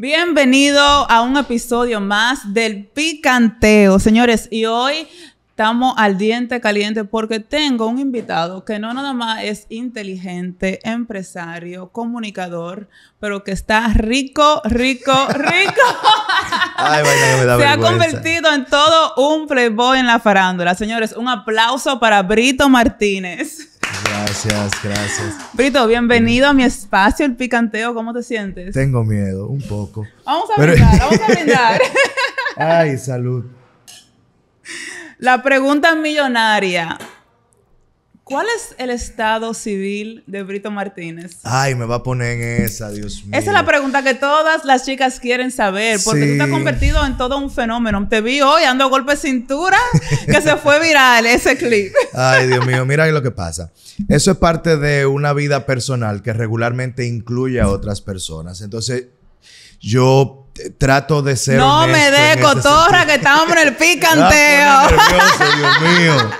Bienvenido a un episodio más del picanteo, señores. Y hoy estamos al diente caliente porque tengo un invitado que no nada más es inteligente, empresario, comunicador, pero que está rico, rico, rico. Ay, Se ha convertido en todo un playboy en la farándula. Señores, un aplauso para Brito Martínez. Gracias, gracias. Brito, bienvenido a mi espacio, el picanteo. ¿Cómo te sientes? Tengo miedo, un poco. Vamos a brindar, vamos a brindar. Ay, salud. La pregunta millonaria. ¿Cuál es el estado civil de Brito Martínez? Ay, me va a poner en esa, Dios mío. Esa es la pregunta que todas las chicas quieren saber, porque tú te has convertido en todo un fenómeno. Te vi hoy ando a golpe cintura, que se fue viral ese clip. Ay, Dios mío, mira lo que pasa. Eso es parte de una vida personal que regularmente incluye a otras personas. Entonces, yo trato de ser. No me dé cotorra, que estamos en el ah, picanteo. Dios mío.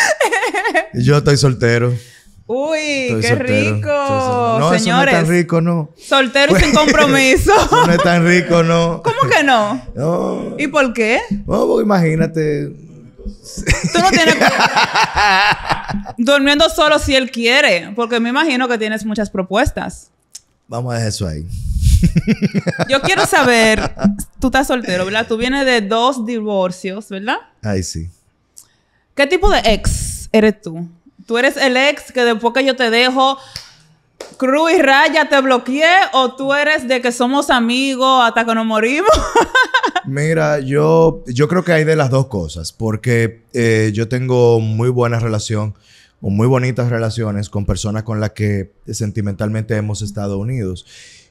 Yo estoy soltero. Uy, qué rico. No, Señores, no es tan rico, no. Soltero y sin pues, compromiso. no es tan rico, no. ¿Cómo que no? no. ¿Y por qué? No, imagínate. Tú no tienes. Durmiendo solo si él quiere. Porque me imagino que tienes muchas propuestas. Vamos a dejar eso ahí. Yo quiero saber. Tú estás soltero, ¿verdad? Tú vienes de dos divorcios, ¿verdad? Ay, sí. ¿Qué tipo de ex eres tú? ¿Tú eres el ex que después que yo te dejo, cruz y raya, te bloqueé? ¿O tú eres de que somos amigos hasta que nos morimos? Mira, yo, yo creo que hay de las dos cosas, porque eh, yo tengo muy buena relación o muy bonitas relaciones con personas con las que sentimentalmente hemos estado unidos.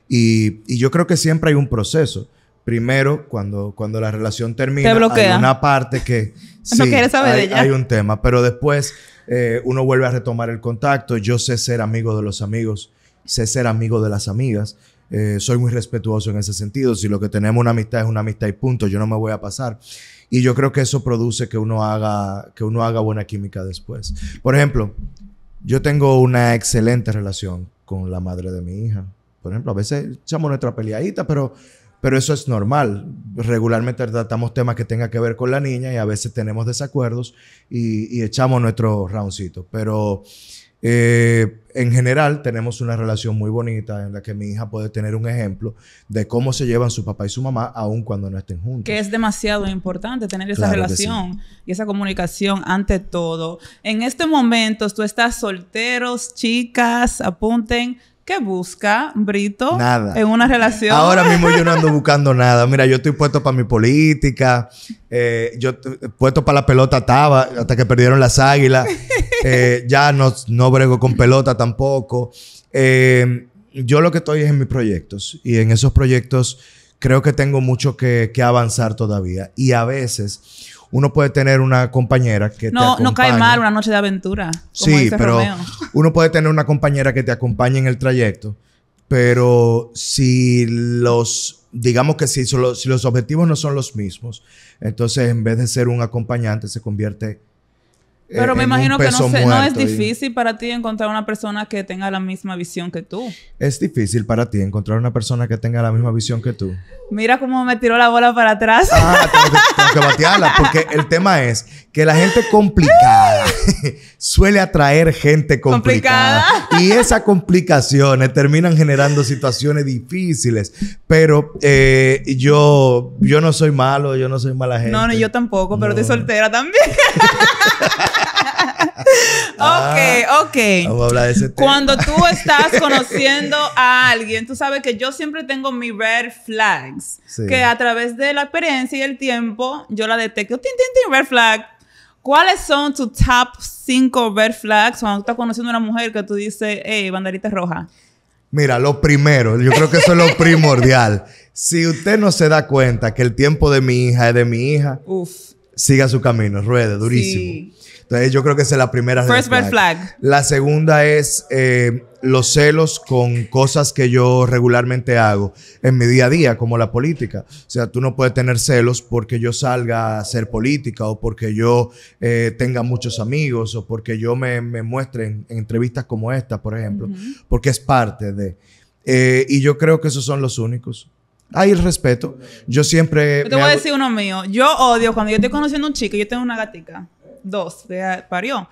Y, y yo creo que siempre hay un proceso primero, cuando, cuando la relación termina, hay una parte que sí, no saber hay, de ella. hay un tema, pero después eh, uno vuelve a retomar el contacto. Yo sé ser amigo de los amigos, sé ser amigo de las amigas. Eh, soy muy respetuoso en ese sentido. Si lo que tenemos una amistad es una amistad y punto, yo no me voy a pasar. Y yo creo que eso produce que uno haga, que uno haga buena química después. Por ejemplo, yo tengo una excelente relación con la madre de mi hija. Por ejemplo, a veces echamos nuestra peleadita, pero pero eso es normal. Regularmente tratamos temas que tengan que ver con la niña y a veces tenemos desacuerdos y, echamos nuestro roundcito. Pero eh, en general tenemos una relación muy bonita en la que mi hija puede tener un ejemplo de cómo se llevan su papá y su mamá aun cuando no estén juntos. Que es demasiado importante tener esa relación y esa comunicación ante todo. En este momento tú estás solteros, chicas, apunten, ¿Qué busca Brito nada. en una relación? Ahora mismo yo no ando buscando nada. Mira, yo estoy puesto para mi política, eh, yo puesto para la pelota Estaba hasta que perdieron las águilas. Eh, ya no, brego con pelota tampoco. Eh, yo lo que estoy es en mis proyectos y en esos proyectos creo que tengo mucho que, que avanzar todavía. Y a veces uno puede tener una compañera que no, te No cae mal una noche de aventura. sí, pero uno puede tener una compañera que te acompañe en el trayecto, pero si los, digamos que si, si los objetivos no son los mismos, entonces en vez de ser un acompañante se convierte pero me imagino que no, es difícil para ti encontrar una persona que tenga la misma visión que tú. Es difícil para ti encontrar una persona que tenga la misma visión que tú. Mira cómo me tiró la bola para atrás. Ah, porque el tema es que la gente complicada suele atraer gente complicada, y esas complicaciones eh, terminan generando situaciones difíciles. Pero eh, yo, yo no soy malo, yo no soy mala gente. No, no, yo tampoco, pero estoy soltera también. Ah, ok, ok. Vamos a hablar de ese tema. Cuando tú estás conociendo a alguien, tú sabes que yo siempre tengo mis red flags, que a través de la experiencia y el tiempo yo la detecto. Tin, tin, tin, red flag ¿Cuáles son tus top 5 red flags cuando estás conociendo a una mujer que tú dices, hey, banderita roja? Mira, lo primero, yo creo que eso es lo primordial. Si usted no se da cuenta que el tiempo de mi hija es de mi hija, siga su camino, ruede, durísimo. Entonces yo creo que esa es la primera. First red flag. La segunda es eh, los celos con cosas que yo regularmente hago en mi día a día, como la política. O sea, tú no puedes tener celos porque yo salga a hacer política o porque yo eh, tenga muchos amigos o porque yo me, muestre en, entrevistas como esta, por ejemplo, porque es parte de... Eh, y yo creo que esos son los únicos. Hay el respeto. Yo siempre... Yo te voy a decir uno mío. Yo odio cuando yo estoy conociendo a un chico, yo tengo una gatica dos, de, parió.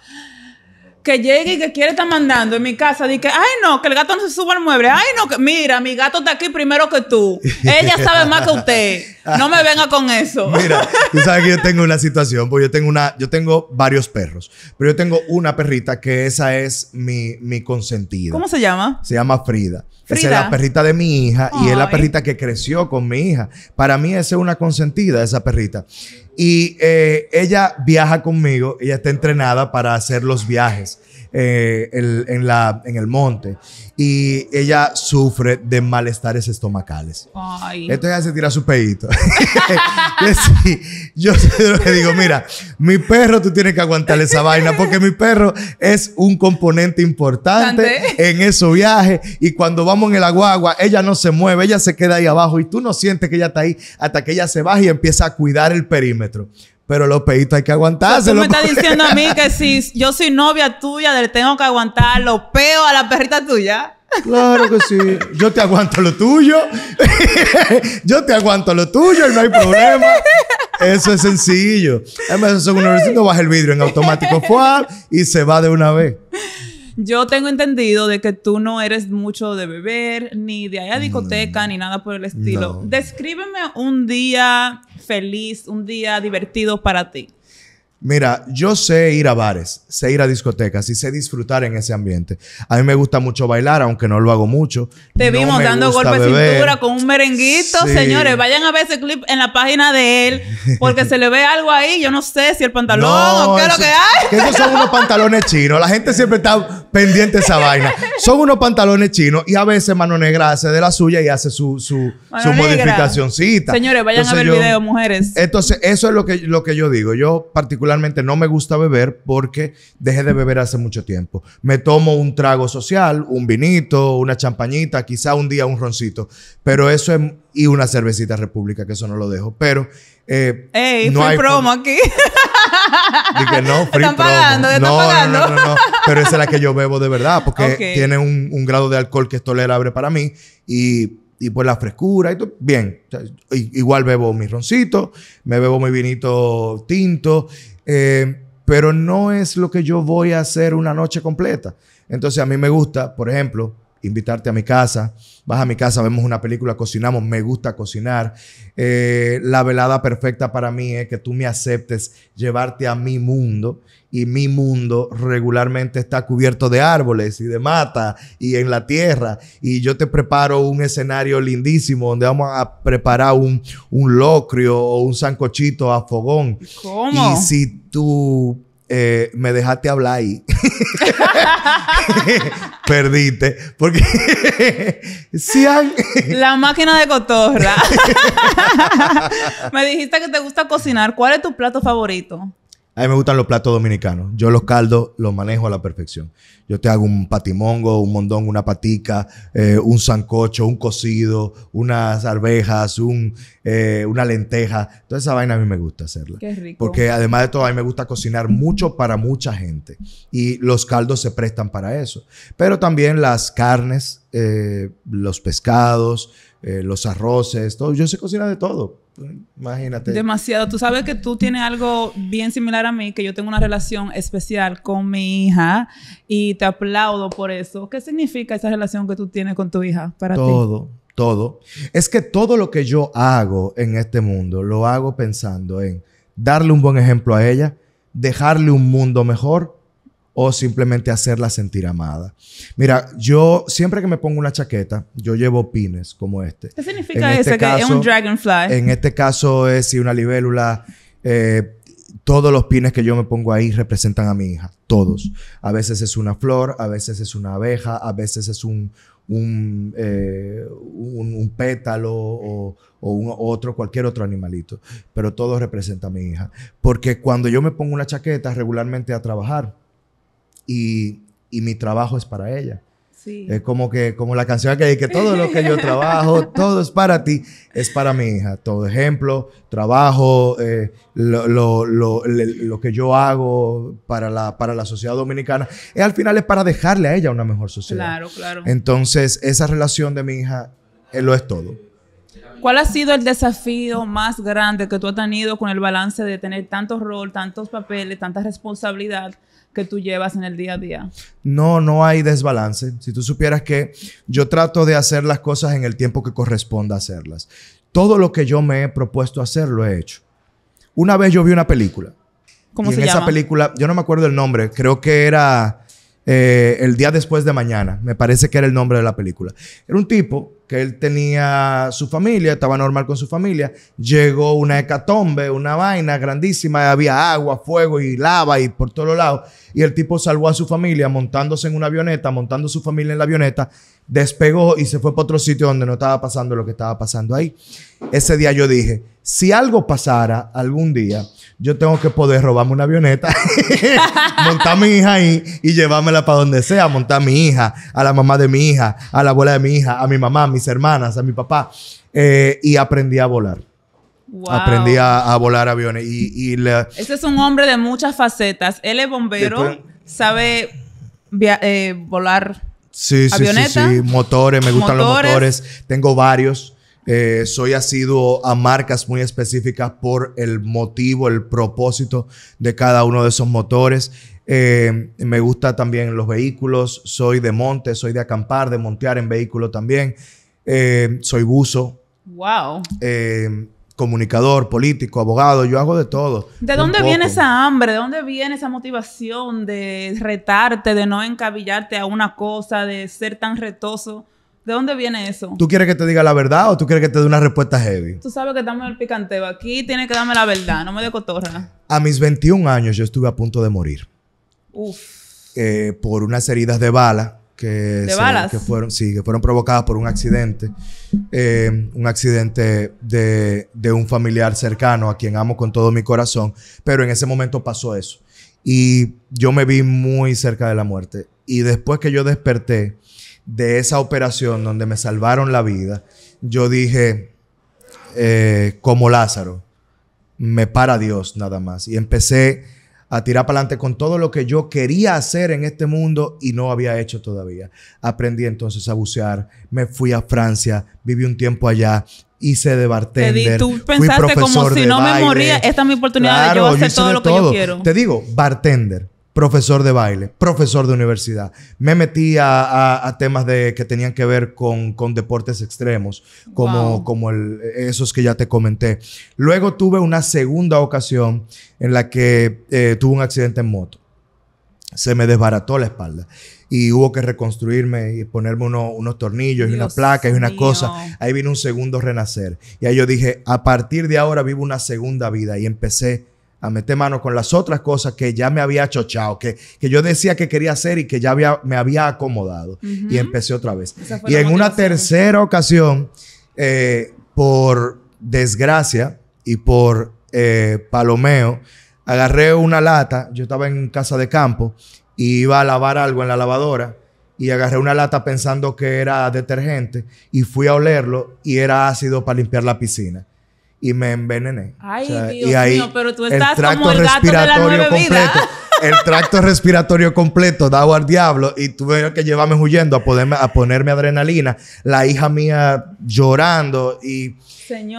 Que llegue y que quiere estar mandando en mi casa, Dice, ay no, que el gato no se suba al mueble, ay no, que, mira, mi gato está aquí primero que tú, ella sabe más que usted, no me venga con eso. Mira, tú sabes que yo tengo una situación, porque yo tengo una, yo tengo varios perros, pero yo tengo una perrita que esa es mi, mi consentida. ¿Cómo se llama? Se llama Frida. Esa es la perrita de mi hija y es la perrita que creció con mi hija. Para mí esa es una consentida, esa perrita. Y eh, ella viaja conmigo, ella está entrenada para hacer los viajes. Eh, en, la, en el monte y ella sufre de malestares estomacales. Entonces ella se tira su peito. yo le digo, mira, mi perro tú tienes que aguantar esa vaina porque mi perro es un componente importante en ese viaje y cuando vamos en el aguagua, ella no se mueve, ella se queda ahí abajo y tú no sientes que ella está ahí hasta que ella se baja y empieza a cuidar el perímetro. Pero los peitos hay que aguantarse. Tú me estás diciendo a mí que si yo soy novia tuya, le tengo que aguantar los peos a la perrita tuya. Claro que sí. Yo te aguanto lo tuyo. yo te aguanto lo tuyo y no hay problema. Eso es sencillo. Además, eso es un baja el vidrio en automático y se va de una vez. Yo tengo entendido de que tú no eres mucho de beber, ni de allá a mm. discoteca, ni nada por el estilo. Descríbeme un día feliz, un día divertido para ti. Mira, yo sé ir a bares, sé ir a discotecas y sé disfrutar en ese ambiente. A mí me gusta mucho bailar, aunque no lo hago mucho. Te vimos dando golpes de cintura con un merenguito, señores. Vayan a ver ese clip en la página de él, porque se le ve algo ahí. Yo no sé si el pantalón o qué es lo que hay. esos son unos pantalones chinos. La gente siempre está pendiente de esa vaina. Son unos pantalones chinos y a veces Mano Negra hace de la suya y hace su, su, su modificacioncita. Señores, vayan a ver el video, mujeres. Entonces, eso es lo que, lo que yo digo. Yo particularmente realmente no me gusta beber porque dejé de beber hace mucho tiempo. Me tomo un trago social, un vinito, una champañita, quizá un día un roncito, pero eso es, y una cervecita república, que eso no lo dejo, pero... Eh, Ey, no hay promo aquí. Dije, no, están pagando, No, pagando. No, no, pero esa es la que yo bebo de verdad, porque tiene un, grado de alcohol que es tolerable para mí y y por la frescura y todo, bien. igual bebo mi roncito, me bebo mi vinito tinto, eh, pero no es lo que yo voy a hacer una noche completa. Entonces a mí me gusta, por ejemplo, invitarte a mi casa, vas a mi casa, vemos una película, cocinamos, me gusta cocinar. Eh, la velada perfecta para mí es que tú me aceptes llevarte a mi mundo y mi mundo regularmente está cubierto de árboles y de mata y en la tierra y yo te preparo un escenario lindísimo donde vamos a preparar un, un locrio o un sancochito a fogón. ¿Cómo? Y si tú eh, me dejaste hablar ahí. Perdiste. Porque si La máquina de cotorra. me dijiste que te gusta cocinar. ¿Cuál es tu plato favorito? A mí me gustan los platos dominicanos. Yo los caldos los manejo a la perfección. Yo te hago un patimongo, un mondón, una patica, eh, un sancocho, un cocido, unas arvejas, un, eh, una lenteja. Toda esa vaina a mí me gusta hacerla. Qué rico. Porque además de todo, a mí me gusta cocinar mucho para mucha gente. Y los caldos se prestan para eso. Pero también las carnes, eh, los pescados, eh, los arroces, todo. Yo sé cocinar de todo. Imagínate. Demasiado. Tú sabes que tú tienes algo bien similar a mí, que yo tengo una relación especial con mi hija y te aplaudo por eso. ¿Qué significa esa relación que tú tienes con tu hija para ti? Todo, todo. Es que todo lo que yo hago en este mundo lo hago pensando en darle un buen ejemplo a ella, dejarle un mundo mejor o simplemente hacerla sentir amada. Mira, yo siempre que me pongo una chaqueta, yo llevo pines como este. ¿Qué significa este eso? es un dragonfly. En este caso es si una libélula. Eh, todos los pines que yo me pongo ahí representan a mi hija, todos. A veces es una flor, a veces es una abeja, a veces es un, un, eh, pétalo o, un otro, cualquier otro animalito, pero todo representa a mi hija. Porque cuando yo me pongo una chaqueta regularmente a trabajar, y, mi trabajo es para ella. Es como que, como la canción que que todo lo que yo trabajo, todo es para ti, es para mi hija. Todo ejemplo, trabajo, eh, lo, que yo hago para la, para la sociedad dominicana, eh, al final es para dejarle a ella una mejor sociedad. Entonces, esa relación de mi hija él eh, lo es todo. ¿Cuál ha sido el desafío más grande que tú has tenido con el balance de tener tantos rol, tantos papeles, tanta responsabilidad que tú llevas en el día a día? No, no hay desbalance. Si tú supieras que yo trato de hacer las cosas en el tiempo que corresponda hacerlas. Todo lo que yo me he propuesto hacer lo he hecho. Una vez yo vi una película. ¿Cómo y se en esa película, yo no me acuerdo el nombre, creo que era eh, El día después de mañana, me parece que era el nombre de la película. Era un tipo que él tenía su familia, estaba normal con su familia, llegó una hecatombe, una vaina grandísima, había agua, fuego y lava y por todos lados, y el tipo salvó a su familia montándose en una avioneta, montando su familia en la avioneta, despegó y se fue para otro sitio donde no estaba pasando lo que estaba pasando ahí. Ese día yo dije, si algo pasara algún día, yo tengo que poder robarme una avioneta, montar a mi hija ahí y llevármela para donde sea, montar a mi hija, a la mamá de mi hija, a la abuela de mi hija, a mi mamá, a mi mis hermanas, a mi papá, eh, y aprendí a volar. Aprendí a, volar aviones. Y, y Ese es un hombre de muchas facetas. Él es bombero, sabe eh, volar sí, sí, motores, me gustan los motores. Tengo varios. Eh, soy asiduo a marcas muy específicas por el motivo, el propósito de cada uno de esos motores. me gusta también los vehículos, soy de monte, soy de acampar, de montear en vehículo también. Eh, soy buzo. Wow. Eh, comunicador, político, abogado, yo hago de todo. ¿De dónde viene esa hambre? ¿De dónde viene esa motivación de retarte, de no encabillarte a una cosa, de ser tan retoso? ¿De dónde viene eso? ¿Tú quieres que te diga la verdad o tú quieres que te dé una respuesta heavy? Tú sabes que estamos en el picanteo. Aquí tienes que darme la verdad, no me de cotorra. A mis 21 años yo estuve a punto de morir. Uf. Eh, por unas heridas de bala que, fueron, sí, fueron provocadas por un accidente, eh, un accidente de, de un familiar cercano a quien amo con todo mi corazón, pero en ese momento pasó eso y yo me vi muy cerca de la muerte. Y después que yo desperté de esa operación donde me salvaron la vida, yo dije, eh, como Lázaro, me para Dios nada más. Y empecé a tirar para adelante con todo lo que yo quería hacer en este mundo y no había hecho todavía. Aprendí entonces a bucear, me fui a Francia, viví un tiempo allá, hice de bartender. tú pensaste como si no baile. me moría, esta es mi oportunidad de yo hacer todo lo que yo quiero. Te digo, bartender profesor de baile, profesor de universidad. Me metí a, temas de, que tenían que ver con, deportes extremos, como, esos que ya te comenté. Luego tuve una segunda ocasión en la que eh, tuve un accidente en moto. Se me desbarató la espalda y hubo que reconstruirme y ponerme unos tornillos y una placa y una cosa. Ahí vino un segundo renacer. Y ahí yo dije, a partir de ahora vivo una segunda vida y empecé a meter mano con las otras cosas que ya me había chochado, que, que yo decía que quería hacer y que ya había, me había acomodado. Y empecé otra vez. Y en una tercera ocasión, eh, por desgracia y por eh, palomeo, agarré una lata, yo estaba en casa de campo y iba a lavar algo en la lavadora y agarré una lata pensando que era detergente y fui a olerlo y era ácido para limpiar la piscina y me envenené. Ay, Dios mío, pero tú estás el tracto respiratorio completo. el tracto respiratorio completo dado al diablo y tuve que llevarme huyendo a, a ponerme adrenalina. La hija mía llorando y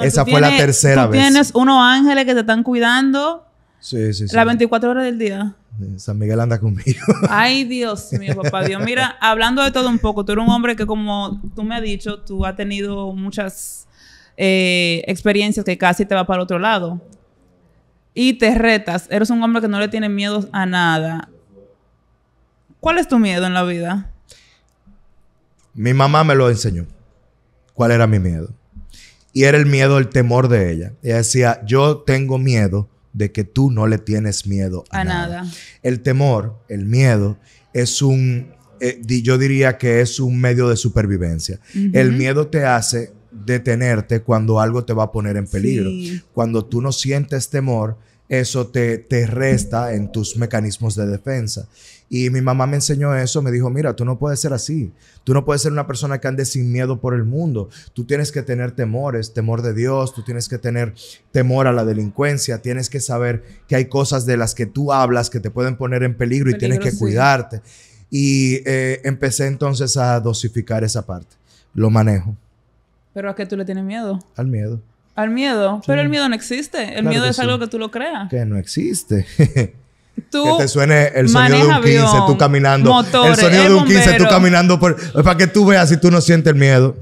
esa fue la tercera tú vez. Tienes unos ángeles que te están cuidando sí, sí, sí. las 24 horas del día. San Miguel anda conmigo. Ay, Dios mío, papá Dios. Mira, hablando de todo un poco, tú eres un hombre que como tú me has dicho, tú has tenido muchas eh, experiencias que casi te va para otro lado. Y te retas. Eres un hombre que no le tiene miedo a nada. ¿Cuál es tu miedo en la vida? Mi mamá me lo enseñó. ¿Cuál era mi miedo? Y era el miedo, el temor de ella. Ella decía, yo tengo miedo de que tú no le tienes miedo a, nada. El temor, el miedo, es un, eh, yo diría que es un medio de supervivencia. El miedo te hace detenerte cuando algo te va a poner en peligro. Cuando tú no sientes temor, eso te, te resta en tus mecanismos de defensa. Y mi mamá me enseñó eso, me dijo, mira, tú no puedes ser así, tú no puedes ser una persona que ande sin miedo por el mundo, tú tienes que tener temores, temor de Dios, tú tienes que tener temor a la delincuencia, tienes que saber que hay cosas de las que tú hablas que te pueden poner en peligro, y tienes que cuidarte. Y eh, empecé entonces a dosificar esa parte, lo manejo. ¿Pero a qué tú le tienes miedo? Al miedo. Al miedo. Pero el miedo no existe. El miedo es algo que tú lo creas. Que no existe. que te suene el sonido de un 15, tú caminando. el sonido de un 15, tú caminando por. Para que tú veas si tú no sientes el miedo.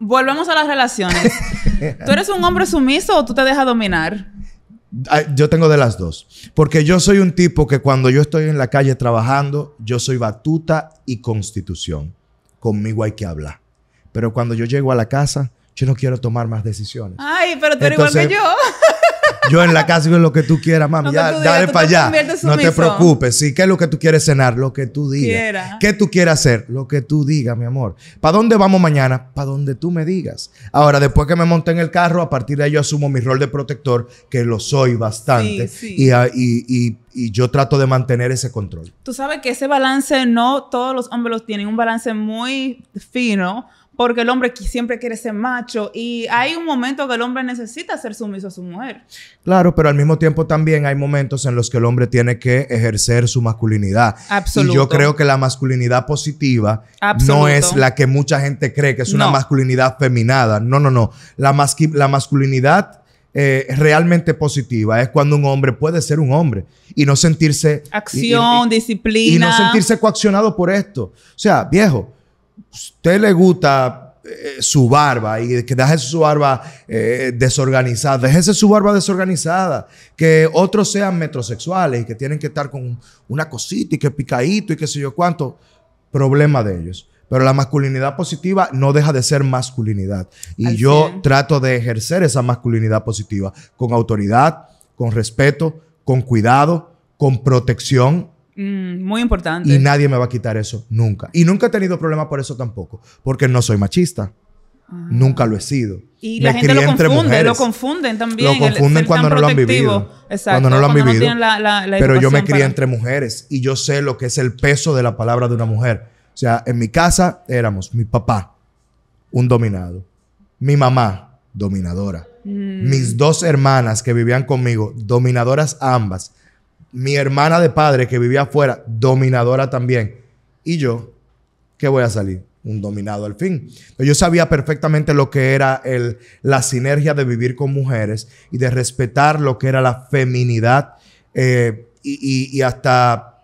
Volvemos a las relaciones. ¿Tú eres un hombre sumiso o tú te dejas dominar? Yo tengo de las dos. Porque yo soy un tipo que cuando yo estoy en la calle trabajando, yo soy batuta y constitución. Conmigo hay que hablar. Pero cuando yo llego a la casa, yo no quiero tomar más decisiones. Ay, pero tú eres igual que yo. yo en la casa digo lo que tú quieras, mami. ya, dale para allá. No te preocupes. Sí, ¿qué es lo que tú quieres cenar? Lo que tú digas. ¿Qué tú quieres hacer? Lo que tú digas, mi amor. ¿Para dónde vamos mañana? Para donde tú me digas. Ahora, después que me monté en el carro, a partir de ahí yo asumo mi rol de protector, que lo soy bastante. Ah, y, y, yo trato de mantener ese control. Tú sabes que ese balance no todos los hombres lo tienen. Un balance muy fino porque el hombre siempre quiere ser macho y hay un momento que el hombre necesita ser sumiso a su mujer. Claro, pero al mismo tiempo también hay momentos en los que el hombre tiene que ejercer su masculinidad. Absoluto. Y yo creo que la masculinidad positiva no es la que mucha gente cree que es una masculinidad feminada. No, no, no. La, la masculinidad eh, realmente positiva es cuando un hombre puede ser un hombre y no sentirse... Acción, disciplina. Y no sentirse coaccionado por esto. O sea, viejo pues, usted le gusta eh, su barba y que deje su barba eh, desorganizada, déjese su barba desorganizada, que otros sean metrosexuales y que tienen que estar con una cosita y que picadito y qué sé yo cuánto, problema de ellos. Pero la masculinidad positiva no deja de ser masculinidad. Y yo trato de ejercer esa masculinidad positiva con autoridad, con respeto, con cuidado, con protección Mm, muy importante. Y nadie me va a quitar eso, nunca. Y nunca he tenido problemas por eso tampoco, porque no soy machista. Ah. Nunca lo he sido. Y la gente lo confunde, lo confunden también. Lo confunden cuando no lo han vivido. Exacto, cuando no lo han vivido. pero yo me crié entre mujeres y yo sé lo que es el peso de la palabra de una mujer. O sea, en mi casa éramos mi papá, un dominado. Mi mamá, dominadora. Mm. Mis dos hermanas que vivían conmigo, dominadoras ambas mi hermana de padre que vivía afuera, dominadora también, y yo, ¿qué voy a salir? Un dominado al fin. Yo sabía perfectamente lo que era el, la sinergia de vivir con mujeres y de respetar lo que era la feminidad eh, y, hasta,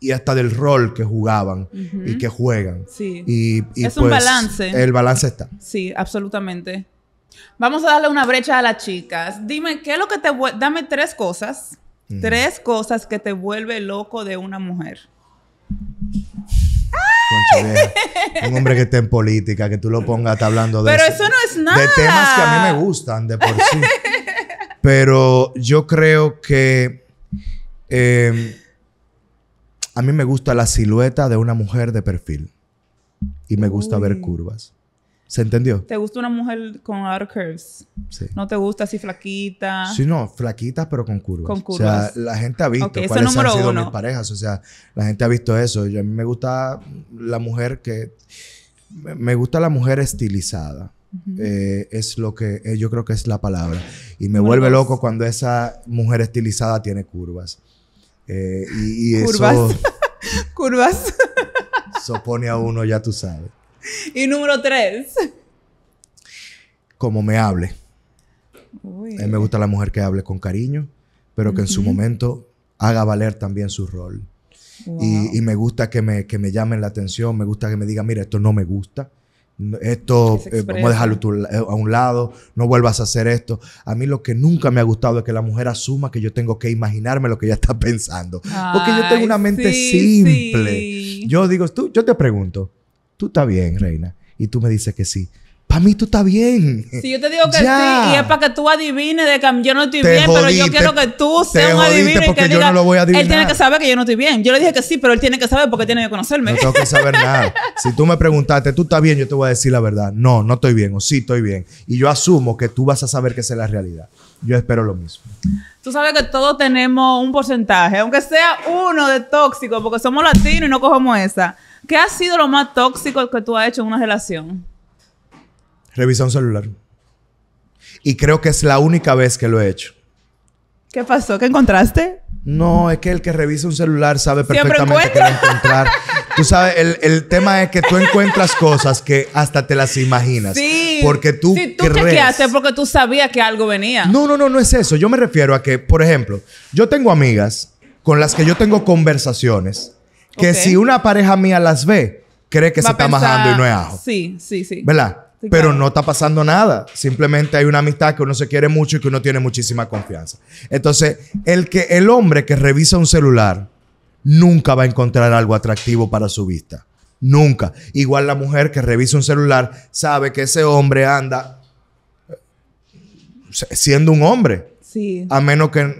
y hasta del rol que jugaban y que juegan. Sí. Y, es un pues, balance. El balance está. Sí, absolutamente. Vamos a darle una brecha a las chicas. Dime, ¿qué es lo que te... Dame tres cosas Mm. Tres cosas que te vuelve loco de una mujer. un hombre que esté en política, que tú lo pongas, hablando de... Pero eso, no es nada. De temas que a mí me gustan de por sí. Pero yo creo que... Em, a mí me gusta la silueta de una mujer de perfil. Y me gusta ver curvas. ¿Se entendió? ¿Te gusta una mujer con outer curves? Sí. ¿No te gusta así flaquita? Sí, no, flaquitas pero con curvas. Con curvas. O sea, la gente ha visto cuáles han sido mis parejas. O sea, la gente ha visto eso. Yo, a mí me gusta la mujer que... Me gusta la mujer estilizada. Eh, es lo que... Eh, yo creo que es la palabra. Y me vuelve loco cuando esa mujer estilizada tiene curvas. Eh, y, Curvas. curvas. pone a uno, ya tú sabes y número tres. Como me hable. A mí me gusta la mujer que hable con cariño, pero que en su momento haga valer también su rol. Y, me gusta que me, me llamen la atención, me gusta que me diga mira, esto no me gusta, esto eh, vamos a dejarlo eh, a un lado, no vuelvas a hacer esto. A mí lo que nunca me ha gustado es que la mujer asuma que yo tengo que imaginarme lo que ella está pensando. Porque yo tengo una mente simple. Yo digo, tú, yo te pregunto, tú estás bien, reina. Y tú me dices que sí. Para mí tú estás bien. Si yo te digo que sí, y es para que tú adivines de que yo no estoy bien, pero yo quiero que tú seas un adivino y que yo no lo voy a adivinar. Él tiene que saber que yo no estoy bien. Yo le dije que sí, pero él tiene que saber porque tiene que conocerme. No tengo que saber nada. Si tú me preguntaste, ¿tú estás bien? Yo te voy a decir la verdad. No, no estoy bien o sí estoy bien. Y yo asumo que tú vas a saber que esa es la realidad. Yo espero lo mismo. Tú sabes que todos tenemos un porcentaje, aunque sea uno de tóxico, porque somos latinos y no cogemos esa ¿Qué ha sido lo más tóxico que tú has hecho en una relación? Revisar un celular. Y creo que es la única vez que lo he hecho. ¿Qué pasó? ¿Qué encontraste? No, es que el que revisa un celular sabe perfectamente qué a encontrar. tú sabes, el, tema es que tú encuentras cosas que hasta te las imaginas. Sí. Porque tú sí, tú crees. porque tú sabías que algo venía. No, no, no, no es eso. Yo me refiero a que, por ejemplo, yo tengo amigas con las que yo tengo conversaciones que si una pareja mía las ve, cree que se está bajando y no es ajo. Sí, sí, sí. ¿Verdad? Pero no está pasando nada. Simplemente hay una amistad que uno se quiere mucho y que uno tiene muchísima confianza. Entonces, el, que, el hombre que revisa un celular nunca va a encontrar algo atractivo para su vista. Nunca. Igual la mujer que revisa un celular sabe que ese hombre anda eh, siendo un hombre. Sí. A menos que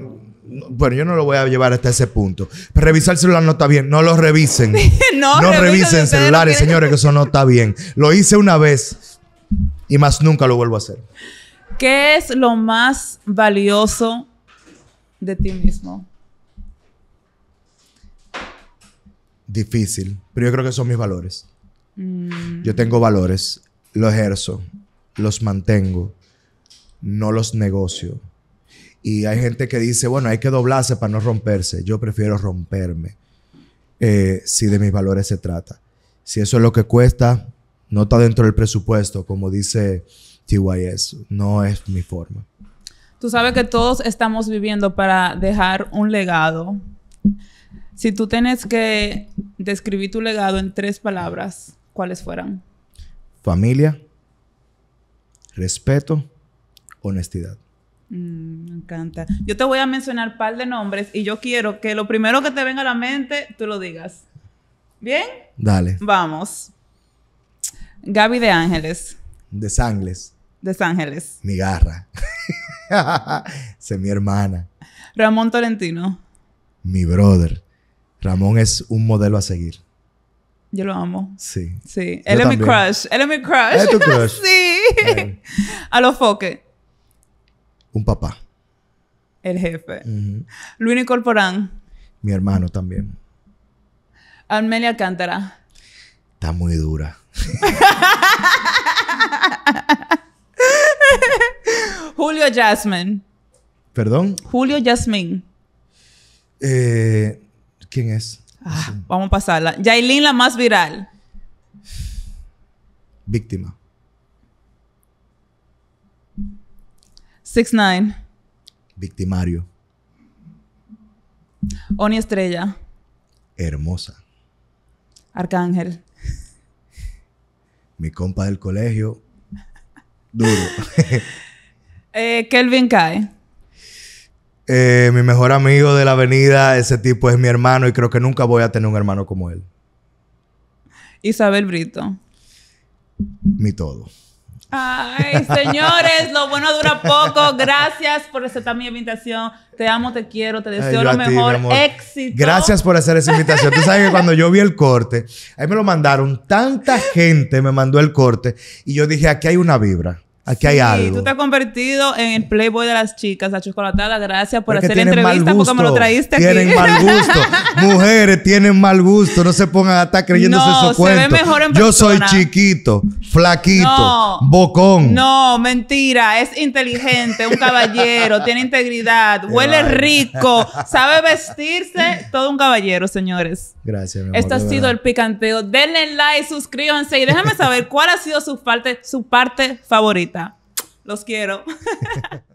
bueno, yo no lo voy a llevar hasta ese punto. Revisar el celular no está bien. No lo revisen. no, revisen celulares, señores, que eso no está bien. Lo hice una vez y más nunca lo vuelvo a hacer. ¿Qué es lo más valioso de ti mismo? Difícil, pero yo creo que son mis valores. Mm. Yo tengo valores, los ejerzo, los mantengo, no los negocio y hay gente que dice, bueno, hay que doblarse para no romperse. Yo prefiero romperme, eh, si de mis valores se trata. Si eso es lo que cuesta, no está dentro del presupuesto, como dice TYS, no es mi forma. Tú sabes que todos estamos viviendo para dejar un legado. Si tú tienes que describir tu legado en tres palabras, ¿cuáles fueran? Familia, respeto, honestidad. Mm, me encanta. Yo te voy a mencionar un par de nombres y yo quiero que lo primero que te venga a la mente, tú lo digas. ¿Bien? Dale. Vamos. Gaby de Ángeles. De Sangles. De Ángeles. Mi garra. se mi hermana. Ramón Tolentino. Mi brother. Ramón es un modelo a seguir. Yo lo amo. Sí. Sí. Él es mi crush. Él es mi crush. ¿Es tu crush? sí. A los foques. Un papá. El jefe. Luis Nicol Mi hermano también. Amelia Cántara. Está muy dura. Julio Jasmine. ¿Perdón? Julio Jasmine. Eh, ¿Quién es? Ah, vamos a pasarla. Yailin, la más viral. Víctima. Six Nine. Victimario. Oni Estrella. Hermosa. Arcángel. Mi compa del colegio. Duro. Eh, Kelvin Cae. Eh, mi mejor amigo de la avenida, ese tipo es mi hermano y creo que nunca voy a tener un hermano como él. Isabel Brito. Mi todo. Ay, señores, lo bueno dura poco. Gracias por aceptar mi invitación. Te amo, te quiero, te deseo lo mejor. Éxito. Gracias por hacer esa invitación. Tú sabes que cuando yo vi el corte, ahí me lo mandaron. Tanta gente me mandó el corte y yo dije, aquí hay una vibra. Aquí hay sí, tú te has convertido en el playboy de las chicas, la chocolatada. Gracias por hacer la entrevista porque me lo traíste aquí. Tienen mal gusto. Mujeres tienen mal gusto. No se pongan a estar creyéndose no, Yo soy chiquito, flaquito, bocón. No, mentira. Es inteligente, un caballero, tiene integridad, huele rico, sabe vestirse. Todo un caballero, señores. Gracias, Esto ha sido el picanteo. Denle like, suscríbanse y déjame saber cuál ha sido su parte, su parte favorita. Los quiero.